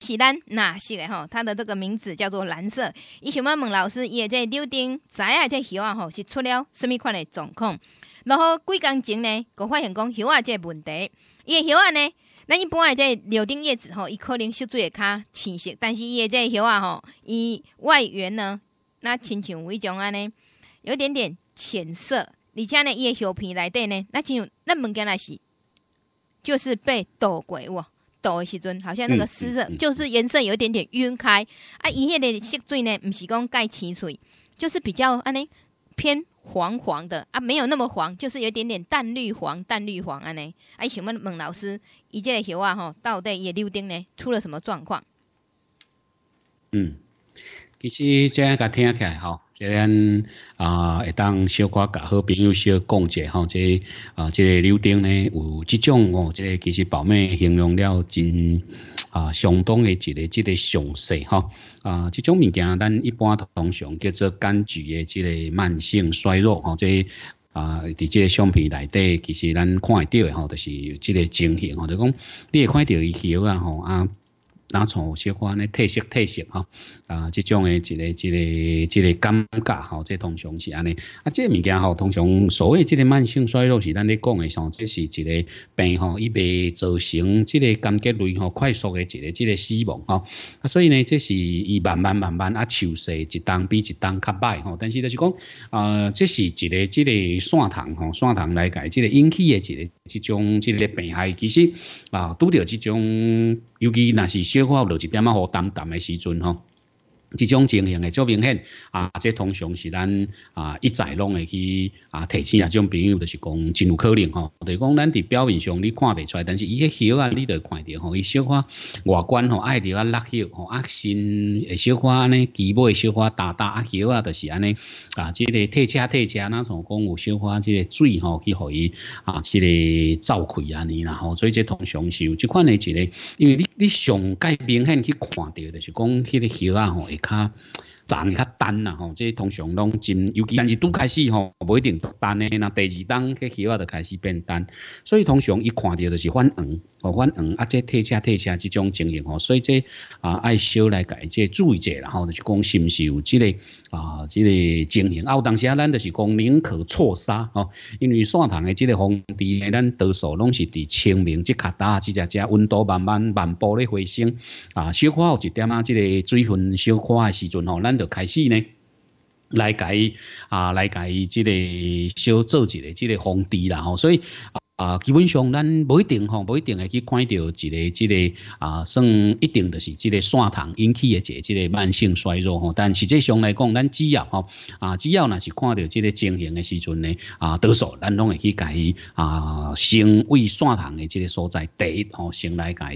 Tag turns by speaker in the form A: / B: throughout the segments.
A: 是咱蓝色的吼，它的这个名字叫做蓝色。伊想要问老师，伊个在柳丁仔啊个叶啊吼是出了什物款的状况？然后几工前呢，佫发现讲叶啊这问题，伊的叶啊呢，咱一般的个柳丁叶子吼，伊可能吸水会较浅色，但是伊个叶啊吼，伊外缘呢，那亲像一种安尼，有点点浅色，而且呢，伊的叶皮内底呢，那亲那物件那是就是被倒过。倒的时阵，好像那个湿热，就是颜色有点点晕开啊。伊遐的色水呢，不是讲盖清水，就是比较安尼偏黄黄的啊，没有那么黄，就是有点点淡绿黄、淡绿黄安尼。哎，想问孟老师，伊这个油啊，吼到底也溜顶呢，出了什么状况？嗯，其实这样个听起来吼。即咱啊，会当小可甲好朋友小讲者吼，即啊，即个尿丁呢有即种哦，即个其实宝妹形容了真啊相当的一个即个详细吼。啊，即种物件咱一般通常叫做柑橘的即个慢性衰弱吼，即啊伫即个相片内底其实咱看会到的吼，就是即个情形吼，就讲你也看到伊起个吼啊。哪从可安尼特色特色哈啊，即种诶，一个一个一个尴尬吼，即通常是安尼啊，即物件吼，通常所谓即个慢性衰老是咱咧讲诶，像即是一个病吼，伊未造成即个关节类吼，快速诶一个一个死亡吼啊，所以呢，即是伊慢慢慢慢啊，手势一档比一档较歹吼，但是就是讲啊，即是一个即个线虫吼，线虫来解即个引起诶一个即种即个病害，其实啊，拄着即种。尤其那是小可落一点仔雨，淡淡诶时阵吼。即种情形诶，足明显，啊，即通常是咱啊一再拢会去啊提醒啊种朋友，就是讲真有可能吼。是讲咱伫表面上你看袂出，来，但是伊个叶啊，你就看着吼。伊小可外观吼爱伫啊落叶吼，啊新诶小可呢，肌部会小可大大啊叶啊，就是安尼啊，即个退车退车，咱从讲有小可即个水吼去互伊啊，即个照开安尼，啦吼，所以即通常是有即款诶一个，因为你你上界明显去看着，就是讲迄个叶啊吼。他。站较单呐吼，即通常拢真，尤其但是拄开始吼，不一定单嘞。那第二单，迄起啊就开始变单，所以通常一看到就是反黄，哦反啊，即退车退车即种情形吼，所以即啊爱小来改，即注意一下，然后就是讲是毋是有即个啊即个情形。啊有当时啊，咱就是讲宁可错杀吼，因为线旁的即个风低，咱多数拢是伫清明即卡打，即只只温度慢慢慢步咧回升，啊小可有一点啊，即个水分小可的时阵吼，咱。就开始呢，来改啊，来改这个小做一个这个防治啦吼，所以。啊，基本上咱不一定吼，不一定会去看到一个、一个啊，算一定的，是这个血糖引起的一个、个慢性衰弱吼。但实际上来讲，咱只要吼啊，只要那是看到这个情形的时阵呢，啊，多数咱拢会去改啊，先为血糖的这个所在第一吼，先来改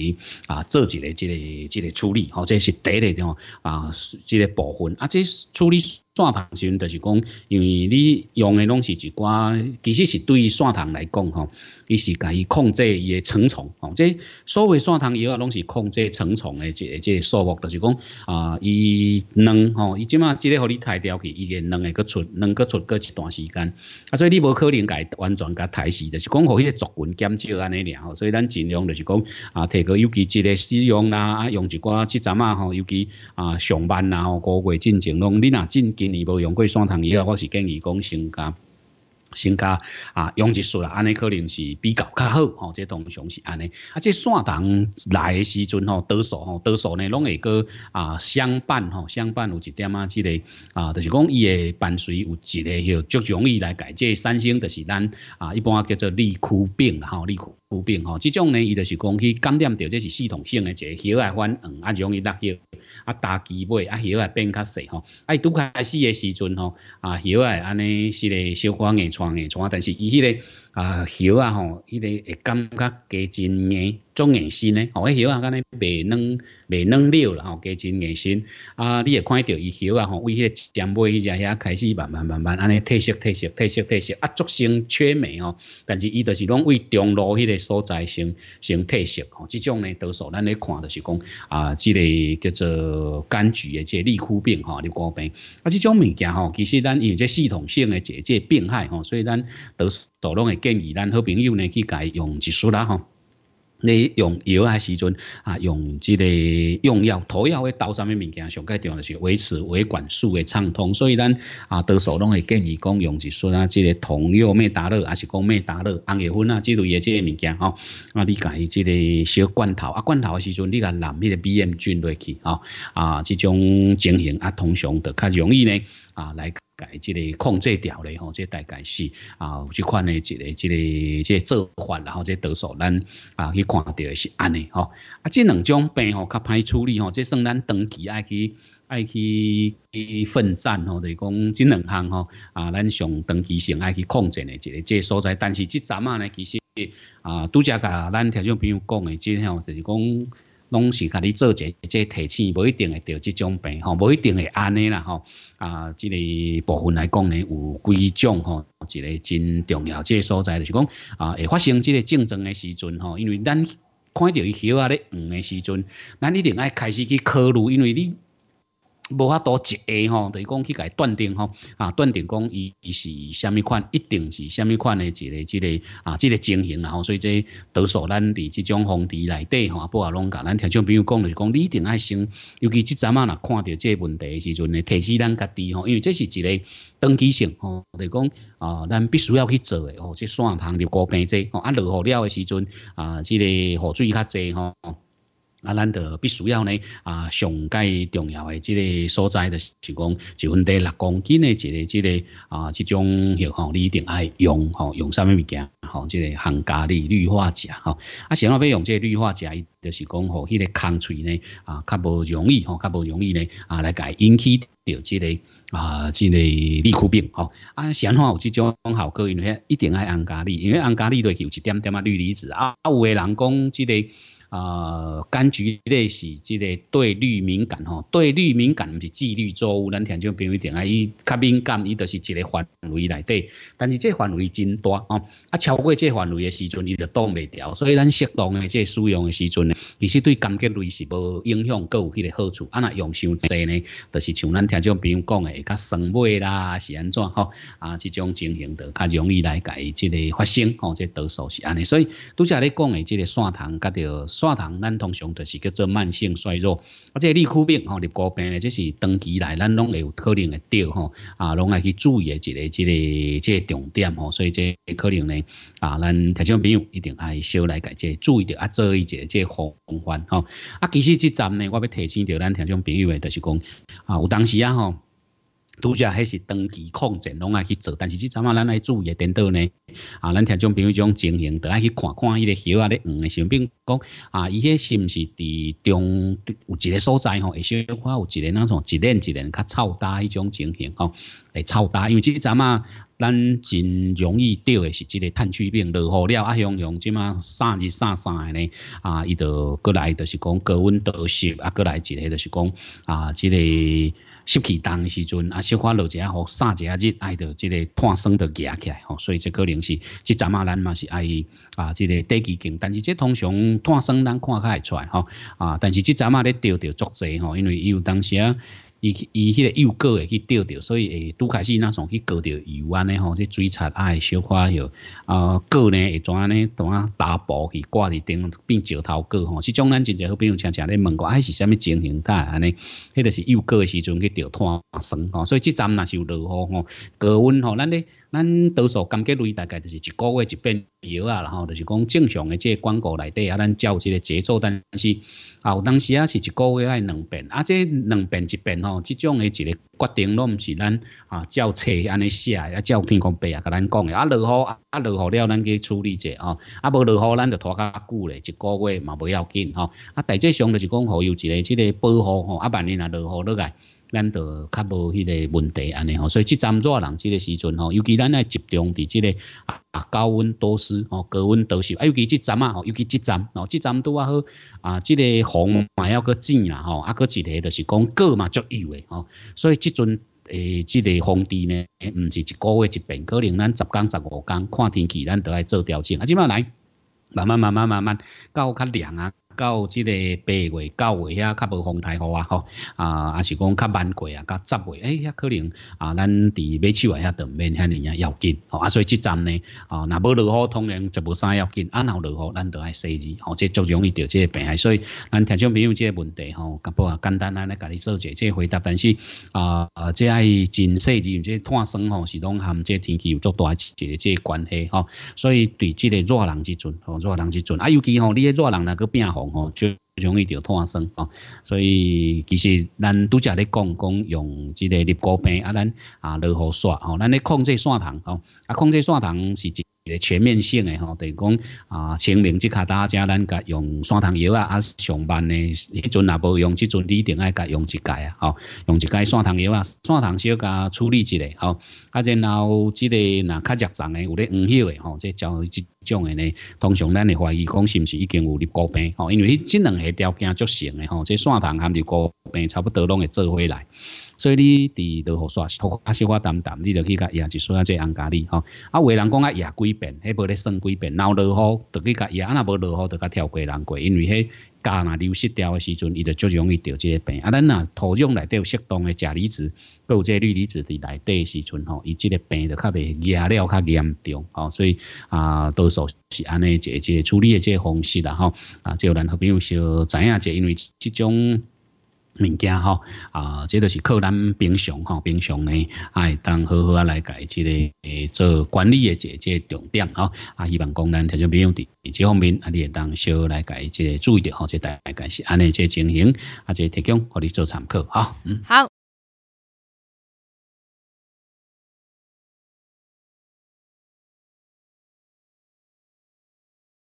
A: 啊，做一个、这个、这个处理吼，这是第一点啊，这个部分啊，这处理。线虫就是讲，因为你用的拢是一寡，其实是对于线虫来讲吼，伊是甲伊控制伊的成虫吼。即所谓线虫药啊，拢是控制成虫的即即数目，就是讲啊，伊卵吼，伊即马即个互你杀掉去，伊个卵会佫出，卵佫出个一段时间。啊，所以你无可能介完全甲杀死，就是讲互伊个族群减少安尼吼。所以咱尽量就是讲啊，提高尤其即个使用啦，啊用一寡即阵啊吼，尤其啊上班啦，吼，高月进前拢你若进。今年无用过山藤以后，我是建议讲先加。增加啊，用一束啊，安尼可能是比较较好吼。这通常是安尼啊。这线虫来的时阵吼，多数吼，多数呢拢会个啊相伴吼，相伴有一点啊之类啊，就是讲伊会伴随有一个许足容易来解。即三星就是咱啊，一般啊叫做利枯病吼，利枯病吼。即种呢，伊就是讲去感染到，即是系统性诶一个血啊反黄啊，容易落血啊，大肌尾啊，血啊变较细吼。啊拄开始诶时阵吼啊，血啊安尼是咧小块硬。但是伊迄个啊叶啊吼，迄个会感觉加真硬，种硬身呢。吼，迄叶啊敢若未软未软了，然后加真硬身。啊，你会看到伊叶啊吼，为迄个尖尾迄只遐开始慢慢慢慢安尼褪色褪色褪色褪色，啊，逐渐缺镁哦。但是伊就是拢为中路迄个所在先先褪色。吼，即种呢多数咱咧看就是讲啊，即个叫做柑橘诶即裂枯病吼、裂果病。啊，即种物件吼，其实咱有即系统性诶一即病害吼。所以咱都都拢会建议咱好朋友呢去改用激素啦吼，你用药还时阵啊？用即个用药、涂药的刀上面物件，上个重要是维持维管束的畅通。所以咱啊，都数拢会建议讲用激素啊，即个酮药咩打落，还是讲咩打落，红叶粉啊，即类的即个物件吼。啊，你改这即个小罐头啊，罐头的时阵你甲淋迄个 B M 菌落去吼啊，即种情形啊，通常就较容易呢啊来。个即个控制掉咧吼，即大概是啊有即款诶，即个即个即个做法，然后即得数咱啊去看到是安尼吼。啊，即两种病吼较歹处理吼，即算咱长期爱去爱去去奋战吼，就是讲即两项吼啊，咱上长期性爱去控制诶，一个即所在。但是即阵啊呢，其实啊拄则甲咱听众朋友讲的即吼就是讲。拢是甲你做一个即提醒，无一定会得即种病吼，无一定会安尼啦吼。啊，即个部分来讲呢，有几种吼，一个真重要即个所在就是讲啊，会发生即个竞争的时阵吼，因为咱看到伊黑啊咧黄的时阵，咱一定爱开始去考虑，因为你。无法多一下吼，就是讲去甲伊断定吼，啊断定讲伊伊是虾米款，一定是虾米款的一个、一个啊、一个情形啦吼。所以这多数咱伫这种皇帝内底吼，不啊拢甲咱听众朋友讲，就是讲你一定爱先，尤其即阵啊，若看到这问题时阵，你提示咱家己吼，因为这是一个登记性吼，就是讲啊，咱必须要去做的吼。即线旁入高平者吼，啊落雨了的时阵啊，即个雨水较侪吼。啊咱的必须要呢啊上界重要的这个所在的是讲，就问题六公斤的这个这个啊这种吼你一定爱用吼用什么物件吼这个行家里氯化钾吼啊谁若要用这个氯化钾，伊就是讲吼迄个空气呢啊较无容易吼较无容易呢啊来甲伊引起着这个啊这个利夫病吼啊谁若有这种效果因为一定爱安咖喱因为安咖喱都有一点点啊氯离子啊啊有诶人讲这个啊，柑橘类是即个对氯敏感吼，对氯敏感毋是自律作物，咱听种朋友定啊，伊较敏感，伊著是一个范围内底，但是这范围真大哦，啊超过这范围诶时阵，伊著挡袂牢。所以咱适当诶即使用诶时阵呢，其实对柑橘类是无影响，佮有迄个好处。啊，若用伤济呢，就是像咱听种朋友讲诶，会较酸味啦，是安怎吼？啊，即种情形著较容易来甲伊即个发生，吼，这得数是安尼，所以拄则你讲诶，即个蒜糖甲着。血糖，咱通常就是叫做慢性衰弱，啊，即个尿病吼、尿高病咧，这是长期来咱拢会有可能会得吼，啊，拢爱去注意一个、一个、即个重点吼，所以即可能咧，啊，咱听众朋友一定爱少来介些注意着啊，注意一下即个防范吼。啊，其实即阵咧，我要提醒着咱听众朋友的，就是讲，啊，有当时啊吼。拄则迄是长期抗战拢爱去做，但是即阵啊，咱爱注意个倒断呢。啊，咱听种朋友种情形，就爱去看，看伊个叶啊、咧黄诶，小病，讲啊，伊迄是毋是伫中有一个所在吼，会小可看有一个那种，一连一连较臭大迄种情形吼，会臭大，因为即阵啊，咱真容易钓诶是即个炭疽病，落雨了啊，像像即满三日三三个呢，啊，伊就过来就是讲高温多湿，啊，过来一个就是讲啊，即个。湿气重诶时阵，啊，小可落一下雨，晒一下日，爱着即个碳酸着加起来吼，所以这可能是，即阵啊咱嘛是爱啊，即个低基金，但是这通常碳酸咱看较会出来吼啊，但是即阵啊咧钓钓足势吼，因为伊有当时啊。伊伊迄个幼果会去钓着，所以会拄开始那常去割着油啊，咧吼去追查啊，小可哟，啊果呢会怎安尼怎啊打包去挂伫顶变石头果吼，即种咱真侪好比友常常咧问过，哎是啥物情形态安尼，迄个是幼果时阵去钓脱酸吼，所以即站若是有落雨吼，高温吼咱咧。咱多数感觉类大概就是一个月一遍药啊，然后就是讲正常的这广告内底啊，咱照这个节奏。但是啊，有当时啊是一个月爱两遍，啊这两遍一遍吼，这种的一个决定拢毋是咱啊照册安尼写，啊照天空白啊甲咱讲的。啊落雨啊落雨了，咱去处理者吼。啊无落雨，咱就拖较久咧，一个月嘛不要紧吼。啊，大致上就是讲好有一个这个保护吼，啊万一啊落雨落来。咱就较无迄个问题安尼吼，所以即阵热人即个时阵吼，尤其咱爱集中伫即个啊高温多湿吼，高温多湿，尤其即阵啊吼，尤其即阵吼，即阵拄啊好啊，即个风嘛要搁正啦吼，啊，佫一个就是讲过嘛足油的吼，所以即阵诶，即个风咧，呢，唔是一个月一变，可能咱十天十五天看天气，咱都爱做调整，啊，即马来慢慢慢慢慢慢较较凉啊。到即个八月、九月遐较无风台雨啊吼，啊，也是讲较慢过啊，较十月，哎，遐可能啊，咱伫尾啊遐段面遐尔啊要紧吼，啊，所以即阵呢，啊，若要落雨，通常就无啥要紧；，啊，若有落雨，咱就爱洗雨，吼，即足容易着即个病，所以，咱听众朋友即个问题吼，甲不啊，简单，咱来甲你做者即回答，但是，啊，啊，即爱真细致，即碳酸吼，是拢含即天气有足大一个即关系吼，所以对即个热人之阵，吼、热人之阵，啊，尤其吼，你个热人若个病风。吼，就容易就痛风生吼，所以其实咱都只咧讲讲用即个立高平啊，咱啊落雨刷吼，咱咧控制血糖吼，啊控制血糖是。个全面性的吼，等于讲啊，清明即卡大家咱甲用山糖油啊，啊上班呢，迄阵也无用，即阵一定爱甲用一盖啊，吼，用一盖山糖油啊，蒜糖小甲处理一下，吼，啊然后即个若较热重诶，有咧黄血诶，吼，即种诶呢，通常咱会怀疑讲是毋是已经有咧高病，吼，因为即两个条件足成诶，吼，即山糖含有高病差不多拢会做回来。所以你伫落雨刷，是壳较少寡淡淡，你就去甲叶一做啊，即红咖喱吼。啊，话人讲啊叶几遍，迄无咧几遍，然闹落雨就去甲啊，若无落雨就甲跳过人过，因为迄叶若流失掉诶时阵，伊就足容易得即个病。啊，咱若土壤内底有适当诶钾离子，有即个氯离子伫内底时阵吼，伊即个病就较袂叶了较严重。哦，所以啊，多数是安尼一个一个处理诶即个方式啦吼。啊，就咱好朋友是知影者，因为即种。物件吼，啊，即都是靠咱平常吼，平常呢，啊，当好好啊来己这个做管理的一个重点吼，啊，希望咱听众朋友伫伫这方面啊你也当少来己这个注意着吼，即大概是安尼个情形，啊，个提供互你做参考哈，嗯，好。